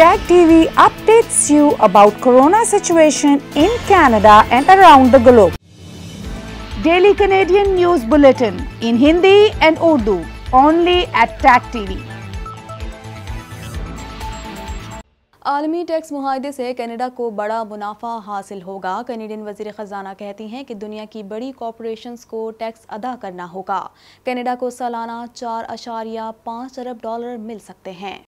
Tag TV updates you about corona situation in Canada and around the globe. Daily Canadian News Bulletin in Hindi and Urdu only at Tag TV. आलमी tax माहदे से Canada को बड़ा मुनाफा हासिल होगा Canadian वजीर ख़जाना कहती हैं कि दुनिया की बड़ी कॉरपोरेशंस को टैक्स अदा करना होगा कनाडा को सालाना चार अशारिया पाँच अरब डॉलर मिल सकते हैं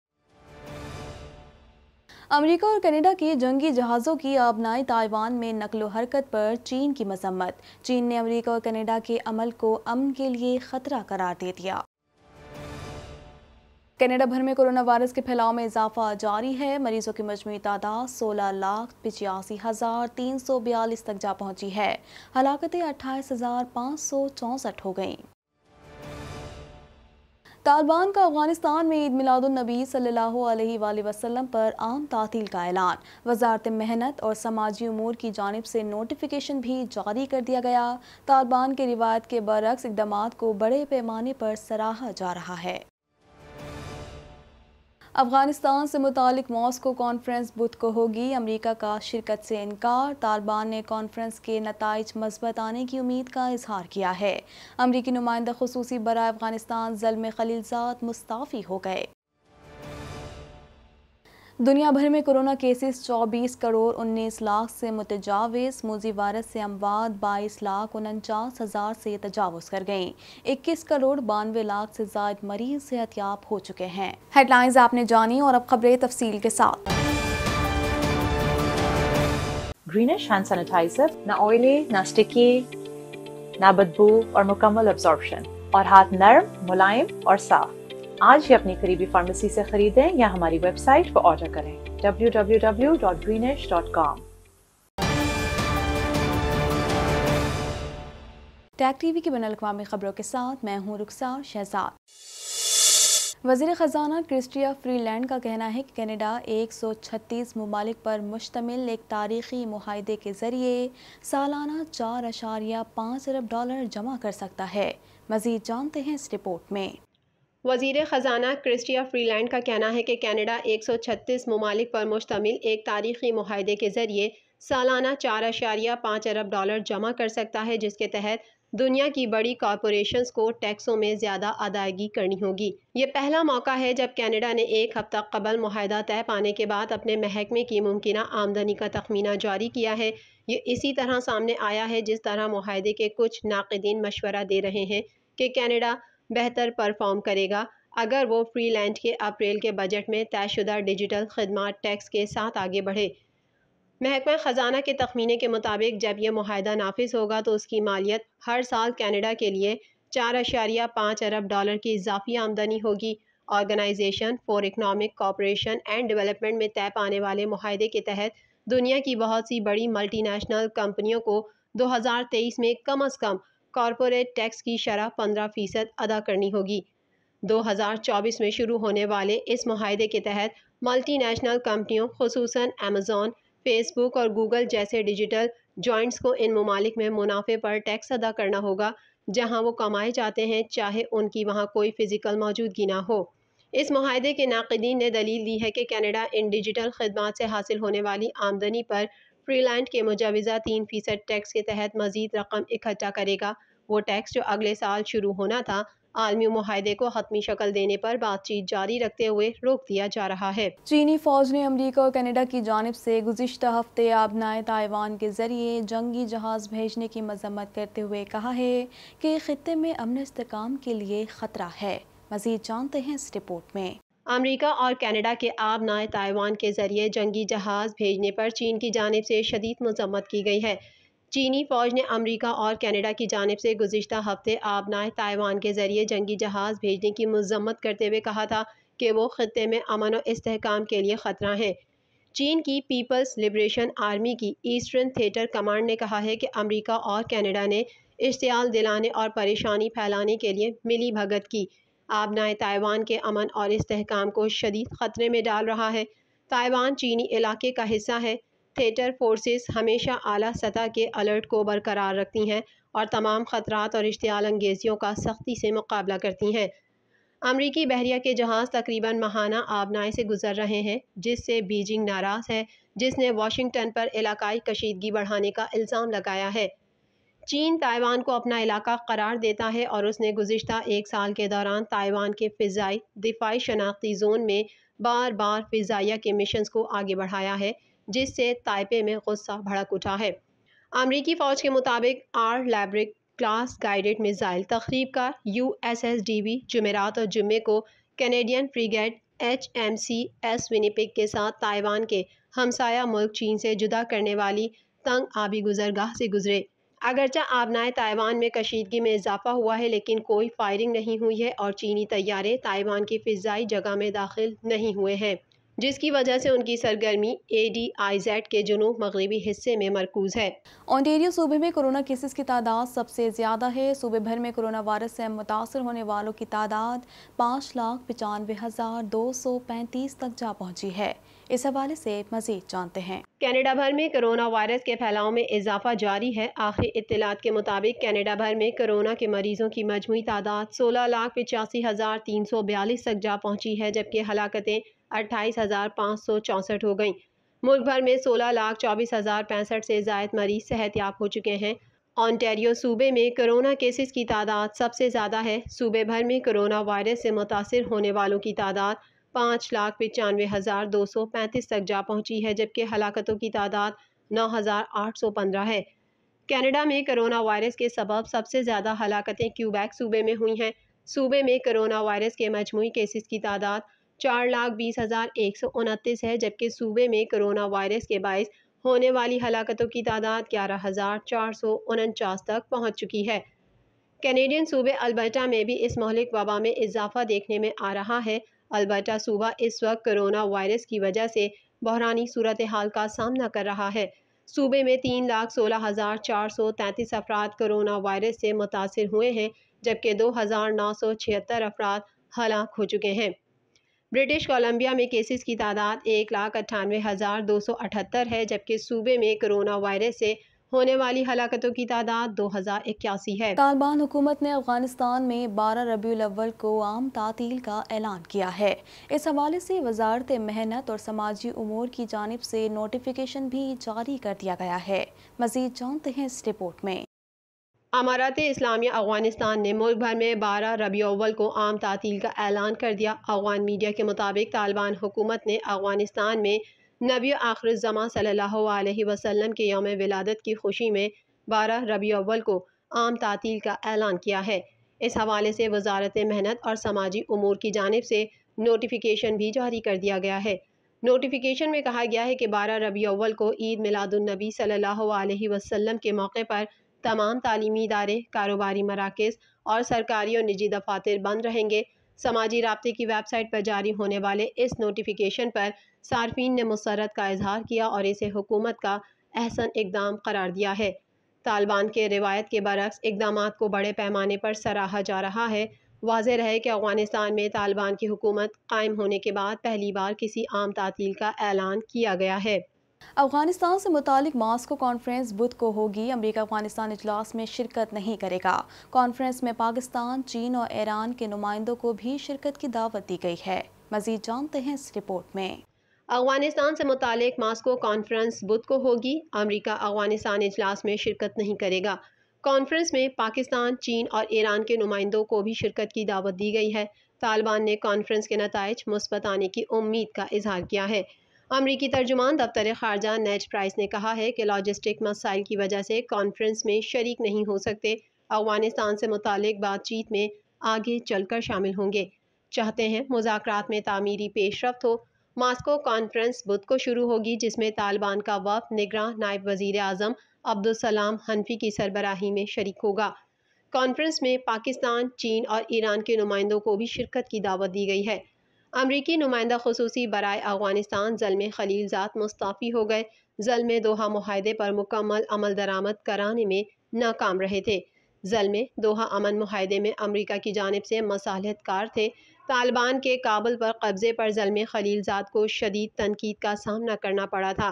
अमेरिका और कनाडा के जंगी जहाज़ों की आबनाई ताइवान में नकलो हरकत पर चीन की मजम्मत चीन ने अमेरिका और कनाडा के अमल को अमन के लिए खतरा करार दे दिया कनाडा भर में कोरोना वायरस के फैलाव में इजाफा जारी है मरीजों की मजमू तादाद सोलह लाख पिचासी हज़ार तीन सौ बयालीस तक जा पहुंची है हलाकतें अट्ठाईस हज़ार पाँच सौ चौंसठ हो गईं तालिबान का अफगानिस्तान में ईद मिलादुलनबी सल्लल्लाहु अलैहि वसल्लम पर आम तातील का ऐलान वजारत मेहनत और समाजी उमूर की जानब से नोटिफिकेशन भी जारी कर दिया गया तालिबान के रिवायत के बरक्स इकदाम को बड़े पैमाने पर सराहा जा रहा है अफगानिस्तान से मुतल मॉस्को कॉन्फ्रेंस बुध को होगी अमरीका का शिरकत से इनकार तालिबान ने कॉन्फ्रेंस के नतज मस्बत आने की उम्मीद का इजहार किया है अमरीकी नुमाइंदा खसूसी बरा अफगानिस्तान जलम खलीलजात मुस्ताफ़ी हो गए दुनिया भर में कोरोना केसेस 24 करोड़ 19 लाख से मुतजावज मोजी वायरस से अमवाद 22 लाख उनचास हज़ार से तजावज़ कर गए 21 करोड़ बानवे लाख से जायद मरीज सेहतियाब हो चुके हैं हेडलाइंस आपने जानी और अब खबरें तफसील के साथ ग्रीनिश हैंड सैनिटाइजर ना ऑयली ना स्टिकी ना बदबू और मुकम्मल अब्जॉर्बशन और हाथ नरम मुलायम और साफ आज ही अपनी करीबी फार्मेसी से खरीदें या हमारी वेबसाइट पर ऑर्डर करें www.greenish.com टैग टीवी की बन अवी खबरों के साथ मैं हूं रुखसार शहजाद वजीर ख़जाना क्रिस्टिया फ्रीलैंड का कहना है कि कनाडा 136 ममालिक पर मुश्तमिल एक तारीखी माहदे के ज़रिए सालाना चार अशारिया पाँच अरब डॉलर जमा कर सकता है मज़ीद जानते हैं इस रिपोर्ट में वजीर ख़जाना क्रिस्टिया फ्रीलैंड का कहना है कि सौ 136 ममालिक पर मुश्तमिल एक तारीखी माहदे के ज़रिए सालाना चार अशारिया पाँच अरब डॉलर जमा कर सकता है जिसके तहत दुनिया की बड़ी कॉरपोरेशन को टैक्सों में ज़्यादा अदायगी करनी होगी ये पहला मौका है जब कैनेडा ने एक हफ्ता कबल माहदा तय पाने के बाद अपने महकमे की मुमकिन आमदनी का तखमीना जारी किया है ये इसी तरह सामने आया है जिस तरह माहदे के कुछ नाकदीन मशवरा दे रहे हैं कि कैनेडा बेहतर परफॉर्म करेगा अगर वो फ्रीलैंड के अप्रैल के बजट में तयशुदा डिजिटल खदमात टैक्स के साथ आगे बढ़े महकमा ख़जाना के तखमीने के मुताबिक जब यह माहदा नाफिज होगा तो उसकी मालियत हर साल कैनेडा के लिए चार अशारिया पाँच अरब डॉलर की इजाफी आमदनी होगी Organisation for Economic Cooperation and Development में तय पाने वाले माहदे के तहत दुनिया की बहुत सी बड़ी नेशनल कंपनियों को तेईस में कम अज़ कम कॉरपोरेट टैक्स की शरह पंद्रह फ़ीसद अदा करनी होगी 2024 में शुरू होने वाले इस माहदे के तहत मल्टीनेशनल कंपनियों खसूस अमेज़ोन फेसबुक और गूगल जैसे डिजिटल जॉइंट्स को इन ममालिक में मुनाफे पर टैक्स अदा करना होगा जहां वो कमाए जाते हैं चाहे उनकी वहां कोई फ़िज़िकल मौजूदगी ना हो इस माहदे के नाकदीन ने दलील दी है कि कैनेडा इन डिजिटल खदमात से हासिल होने वाली आमदनी पर फ्रीलैंड के मुजवजा तीन फीसद टैक्स के तहत मजीद रकम इकट्ठा करेगा वो टैक्स जो अगले साल शुरू होना था आलमी माहदे को हतमी शक्ल देने पर बातचीत जारी रखते हुए रोक दिया जा रहा है चीनी फौज ने अमरीका और कनाडा की जानब से गुजशत हफ्ते आबनाए ताइवान के जरिए जंगी जहाज भेजने की मजम्मत करते हुए कहा है कि खत्े में अमन इसकाम के लिए खतरा है मजीद जानते हैं इस रिपोर्ट में अमरीका और कैनेडा के आब नाए ताइवान के ज़रिए जंगी जहाज़ भेजने पर चीन की जानब से शदीद मजम्मत की गई है चीनी फ़ौज ने अमरीका और कैनेडा की जानब से गुजशत हफ्ते आब नाए ताइवान के ज़रिए जंगी जहाज़ भेजने की मजम्मत करते हुए कहा था कि वो ख़त्े में अमन और इसकाम के लिए ख़तरा है चीन की पीपल्स लिब्रेशन आर्मी की ईस्टर्न थिएटर कमांड ने कहा है कि अमरीका और कैनेडा ने इश्तियाल दिलाने और परेशानी फैलाने के लिए मिली भगत की आबनाए ताइवान के अमन और इसकाम को शदीद ख़तरे में डाल रहा है ताइवान चीनी इलाके का हिस्सा है थिएटर फोर्सेस हमेशा आला सतह के अलर्ट को बरकरार रखती हैं और तमाम ख़तरात और इश्तियाल अंगेज़ियों का सख्ती से मुकाबला करती हैं अमरीकी बहरिया के जहाज़ तकरीबन महाना आबनाए से गुजर रहे हैं जिससे बीजिंग नाराज़ है जिसने वाशिंगटन पर इलाकाई कशीदगी बढ़ाने का इल्ज़ाम लगाया है चीन ताइवान को अपना इलाका करार देता है और उसने गुजशत एक साल के दौरान ताइवान के फ़ाई दिफाई शनाख्ती जोन में बार बार फ़िज़ाइया के मिशन को आगे बढ़ाया है जिससे ताइपे में गुस्सा भड़क उठा है अमरीकी फ़ौज के मुताबिक Arleigh Burke class guided missile तकरीब का U S S Dewey जमेरात और जुमे को Canadian frigate H M C S Winnipeg के साथ ताइवान के हमसाया मुल्क चीन से जुदा करने वाली तंग आबी गुजरगाह से गुजरे अगरचा आबनाए ताइवान में कशीदगी में इजाफा हुआ है लेकिन कोई फायरिंग नहीं हुई है और चीनी तैयारे ताइवान की फ़िज़ाई जगह में दाखिल नहीं हुए हैं जिसकी वजह से उनकी सरगर्मी ए डी आई जेड के जुनूब मगरबी हिस्से में मरकूज है ऑन्टेरियो सूबे में कोरोना केसेस की तादाद सबसे ज़्यादा है सूबे भर में कोरोना वायरस से मुतासर होने वालों की तादाद पाँच लाख पचानवे हज़ार दो सौ पैंतीस तक जा पहुँची है इस हवाले से मजीद जानते हैं कनाडा भर में कोरोना वायरस के फैलाव में इजाफा जारी है आखिरी इतलात के मुताबिक कनाडा भर में कोरोना के मरीजों की मजमू तादाद सोलह लाख पचासी हज़ार तीन सौ बयालीस तक जा पहुँची है जबकि हलाकतें अट्ठाईस हज़ार पाँच सौ चौंसठ हो गई मुल्क भर में सोलह लाख चौबीस हज़ार पैंसठ से जायद मरीज सेहतियाब हो चुके हैं ऑनटेरियो सूबे में कोरोना केसेस की तादाद सबसे ज़्यादा है सूबे भर में कोरोना वायरस से मुतासर होने वालों की तादाद पाँच लाख पचानवे हज़ार दो सौ पैंतीस तक जा पहुंची है जबकि हलाकतों की तादाद नौ हज़ार आठ सौ पंद्रह है कनाडा में कोरोना वायरस के सबब सबसे ज़्यादा हलाकतें क्यूबैक सूबे में हुई हैं सूबे में कोरोना वायरस के मजमू केसेस की तादाद चार लाख बीस हज़ार एक सौ उनतीस है जबकि सूबे में कोरोना वायरस के बायस होने वाली हलाकतों की तादाद ग्यारह हज़ार चार सौ उनचास तक पहुँच चुकी है कैनेडियन सूबे अल्बर्टा में भी इस महलिक वबा में इजाफा देखने में आ रहा है अलबत्ता सूबा इस वक्त कोरोना वायरस की वजह से बहरानी सूरत हाल का सामना कर रहा है सूबे में तीन लाख सोलह हज़ार चार सौ तैंतीस अफराद कोरोना वायरस से मुतासर हुए हैं जबकि दो हज़ार नौ सौ छिहत्तर अफराद हलाक हो चुके हैं ब्रिटिश कोलंबिया में केसेस की तादाद एक लाख अट्ठानवे हज़ार दो सौ अठहत्तर है जबकि सूबे में कोरोना वायरस से होने वाली हलाकतों की तादाद दो हज़ार इक्यासी है तालिबान हुकूमत ने अफगानिस्तान में बारह रबी अव्वल को आम तातील का ऐलान किया है इस हवाले से वजारत मेहनत और समाजी उमूर की जानब से नोटिफिकेशन भी जारी कर दिया गया है मजीद जानते हैं इस रिपोर्ट में अमारात इस्लामिया अफगानिस्तान ने मुल्क भर में बारह रबी अव्वल को आम तातील का ऐलान कर दिया अफगान मीडिया के मुताबिक तालिबान हुकूमत ने अफगानिस्तान में नबी आखिर ज़मा सल्लल्लाहु वसलम के योम विलादत की खुशी में बारह रबी अव्वल को आम तातील का ऐलान किया है इस हवाले से वजारत मेहनत और समाजी अमूर की जानब से नोटिफिकेशन भी जारी कर दिया गया है नोटिफिकेशन में कहा गया है कि बारह रबी अव्वल को ईद मिलादुलनबी सल्ह वसलम के मौके पर तमाम तलीमी इदारे कारोबारी मराकज़ और सरकारी और निजी दफातर बंद रहेंगे समाजी रबते की वेबसाइट पर जारी होने वाले इस नोटिफिकेशन पर सार्फिन ने मसरत का इजहार किया और इसे हुकूमत का अहसन इकदाम करार दिया है तालिबान के रिवायत के बरक्स इकदाम को बड़े पैमाने पर सराहा जा रहा है वाज रहे कि अफगानिस्तान में तालिबान की हुकूमत कायम होने के बाद पहली बार किसी आम तातील का ऐलान किया गया है अफगानिस्तान से मुतालिक मॉस्को कॉन्फ्रेंस बुध को होगी अमेरिका अफगानिस्तान इजलास में शिरकत नहीं करेगा कॉन्फ्रेंस में पाकिस्तान चीन और ईरान के नुमाइंदों को भी शिरकत की दावत दी गई है मजीद जानते हैं इस रिपोर्ट में अफगानिस्तान से मुतालिक मॉस्को कॉन्फ्रेंस बुध को होगी अमरीका अफगानिस्तान इजलास में शिरकत नहीं करेगा कॉन्फ्रेंस में पाकिस्तान चीन और ईरान के नुमाइंदों को भी शिरकत की दावत दी गई है तालिबान ने कॉन्फ्रेंस के नतज मुस्बत आने की उम्मीद का इजहार किया है अमरीकी तर्जुमान दफ्तर खारजा नेट प्राइस ने कहा है कि लॉजिस्टिक मसाइल की वजह से कॉन्फ्रेंस में शरीक नहीं हो सकते अफगानिस्तान से मुतक बातचीत में आगे चलकर शामिल होंगे चाहते हैं मुजाकर में तामीरी पेशरफ हो तो मास्को कॉन्फ्रेंस बुध को शुरू होगी जिसमें तालिबान का वफ निगरान नायब वजीर अजम अब्दुलसलाम हनफी की सरबराही में शरीक होगा कॉन्फ्रेंस में पाकिस्तान चीन और ईरान के नुमाइंदों को भी शिरकत की दावत दी गई है अमरीकी नुमाइंदा खसूसी बरए अफगानिस्तान जलमे खलील ज़ात मुस्ताफ़ी हो गए जलमे दोहा माहे पर मुकम्मल अमल दरामद कराने में नाकाम रहे थे जलमे दोहा अमन माहे में अमरीका की जानब से कार थे तालिबान के काबुल पर कब्ज़े पर जलमे खलील ज़ात को शदीद तनकीद का सामना करना पड़ा था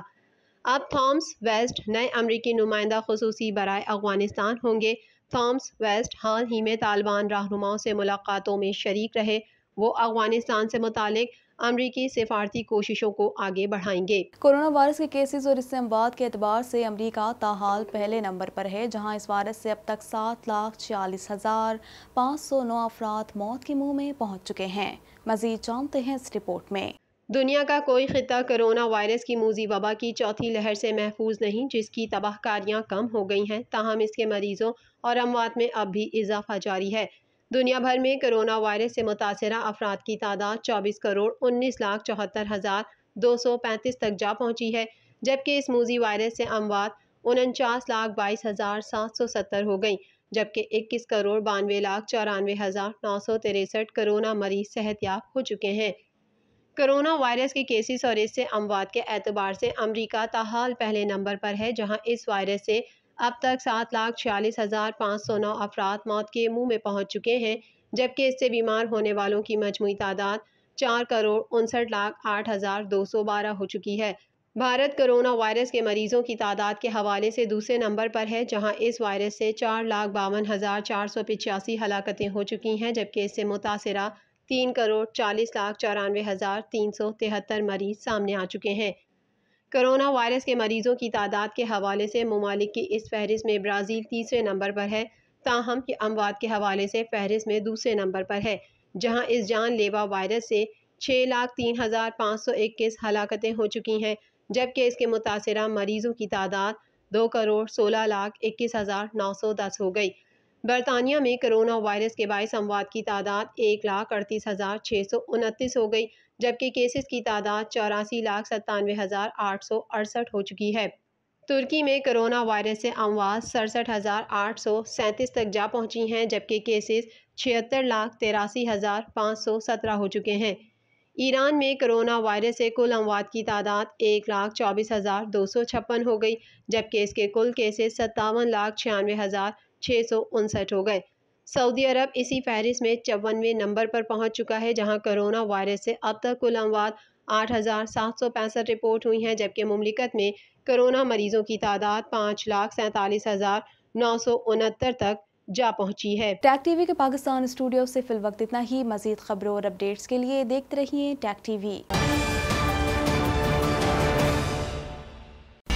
अब थॉम्स वेस्ट नए अमरीकी नुमाइंदा खसूसी बरए अफगानिस्तान होंगे थॉम्स वेस्ट हाल ही में तालिबान रहनुमाओं से मुलाकातों में शरीक रहे वो अफगानिस्तान से मुतक अमरीकी सिफारती कोशिशों को आगे बढ़ाएंगे कोरोना वायरस के केसेस और इससे अमवाद के अतबार से अमरीका ताहाल पहले नंबर पर है जहां इस वायरस से अब तक सात लाख छियालीस हज़ार पाँच सौ नौ अफराद मौत के मुंह में पहुंच चुके हैं मजीद जानते हैं इस रिपोर्ट में दुनिया का कोई खिता कोरोना वायरस की मूजी वबा की चौथी लहर से महफूज नहीं जिसकी तबाहकारियाँ कम हो गई हैं ताहम इसके मरीजों और अमवात में अब भी इजाफा जारी है दुनिया भर में कोरोना वायरस से मुतासर अफराद की तादाद चौबीस करोड़ उन्नीस लाख चौहत्तर हज़ार दो सौ पैंतीस तक जा पहुँची है जबकि इस मूजी वायरस से अमवात उनचास लाख बाईस हज़ार सात सौ सत्तर हो गई जबकि इक्कीस करोड़ बानवे लाख चौरानवे हज़ार नौ सौ तिरसठ करोना मरीज सेहतियाब हो चुके हैं करोना वायरस के केसेस और इससे अमवात के एतबार से अमरीका ताहाल पहले नंबर पर है जहाँ इस वायरस से अब तक सात लाख छियालीस हज़ार पाँच सौ नौ अफराद मौत के मुंह में पहुंच चुके हैं जबकि इससे बीमार होने वालों की मजमू तादाद चार करोड़ उनसठ लाख आठ हज़ार दो सौ बारह हो चुकी है भारत कोरोना वायरस के मरीजों की तादाद के हवाले से दूसरे नंबर पर है जहां इस वायरस से चार लाख बावन हज़ार चार सौ पिचासी हलाकतें हो चुकी हैं जबकि इससे मुतासर तीन करोड़ चालीस लाख चौरानवे हज़ार तीन सौ तिहत्तर मरीज सामने आ चुके हैं कोरोना वायरस के मरीजों की तादाद के हवाले से ममालिक की इस फहरिस्त में ब्राज़ील तीसरे नंबर पर है ताहम की अमवात के हवाले से फहरिस्त में दूसरे नंबर पर है जहाँ इस जानलेवा वायरस से छः लाख तीन हज़ार पाँच सौ इक्कीस हलाकतें हो चुकी हैं जबकि इसके मुतासर मरीज़ों की तादाद दो करोड़ सोलह लाख इक्कीस हज़ार नौ सौ दस हो गई बरतानिया में कोरोना वायरस के बायस अमवात की तादाद एक लाख अड़तीस हज़ार छः सौ उनतीस हो गई जबकि केसेस की तादाद चौरासी लाख सत्तानवे हज़ार आठ सौ अड़सठ हो चुकी है तुर्की में कोरोना वायरस से अमवात सड़सठ हज़ार आठ सौ सैंतीस तक जा पहुंची हैं जबकि केसेस छिहत्तर लाख तिरासी हज़ार पाँच सौ सत्रह हो चुके हैं ईरान में कोरोना वायरस से कुल अमवात की तादाद एक लाख चौबीस हज़ार दो सौ छप्पन हो गई जबकि इसके कुल केसेस सत्तावन लाख छियानवे हज़ार छः सौ उनसठ हो गए सऊदी अरब इसी फहरिस्त में चौवनवे नंबर पर पहुंच चुका है जहां कोरोना वायरस से अब तक कुल अमवाद आठ हज़ार सात सौ पैंसठ रिपोर्ट हुई हैं जबकि ममलिकत में कोरोना मरीजों की तादाद पाँच लाख सैंतालीस हज़ार नौ सौ उनहत्तर तक जा पहुंची है टैक टीवी के पाकिस्तान स्टूडियो से फिल वक्त इतना ही मजीद खबरों और अपडेट्स के लिए देखते रहिए टैक टीवी